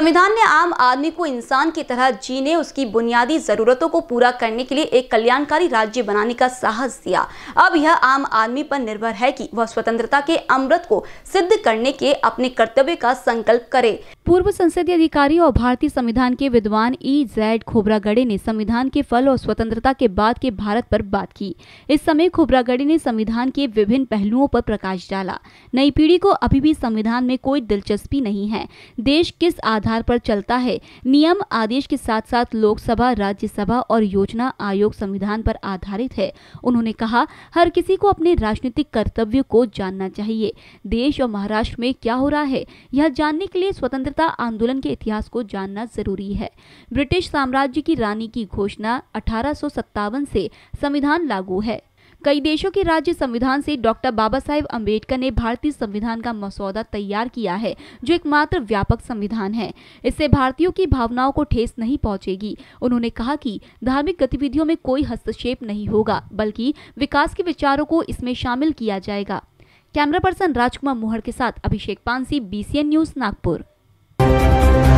संविधान ने आम आदमी को इंसान की तरह जीने उसकी बुनियादी जरूरतों को पूरा करने के लिए एक कल्याणकारी राज्य बनाने का साहस दिया अब यह आम आदमी पर निर्भर है कि वह स्वतंत्रता के अमृत को सिद्ध करने के अपने कर्तव्य का संकल्प करे पूर्व संसदीय अधिकारी और भारतीय संविधान के विद्वान ई e जैड खोबरागड़े ने संविधान के फल और स्वतंत्रता के बाद के भारत पर बात की इस समय खोबरागड़े ने संविधान के विभिन्न पहलुओं पर प्रकाश डाला नई पीढ़ी को अभी भी संविधान में कोई दिलचस्पी नहीं है देश किस आधार आधार पर चलता है नियम आदेश के साथ साथ लोकसभा राज्यसभा और योजना आयोग संविधान पर आधारित है उन्होंने कहा हर किसी को अपने राजनीतिक कर्तव्य को जानना चाहिए देश और महाराष्ट्र में क्या हो रहा है यह जानने के लिए स्वतंत्रता आंदोलन के इतिहास को जानना जरूरी है ब्रिटिश साम्राज्य की रानी की घोषणा अठारह से संविधान लागू है कई देशों के राज्य संविधान से डॉक्टर बाबा साहेब अम्बेडकर ने भारतीय संविधान का मसौदा तैयार किया है जो एकमात्र व्यापक संविधान है इससे भारतीयों की भावनाओं को ठेस नहीं पहुंचेगी उन्होंने कहा कि धार्मिक गतिविधियों में कोई हस्तक्षेप नहीं होगा बल्कि विकास के विचारों को इसमें शामिल किया जाएगा कैमरा पर्सन राजकुमार मोहर के साथ अभिषेक पानसी बी न्यूज नागपुर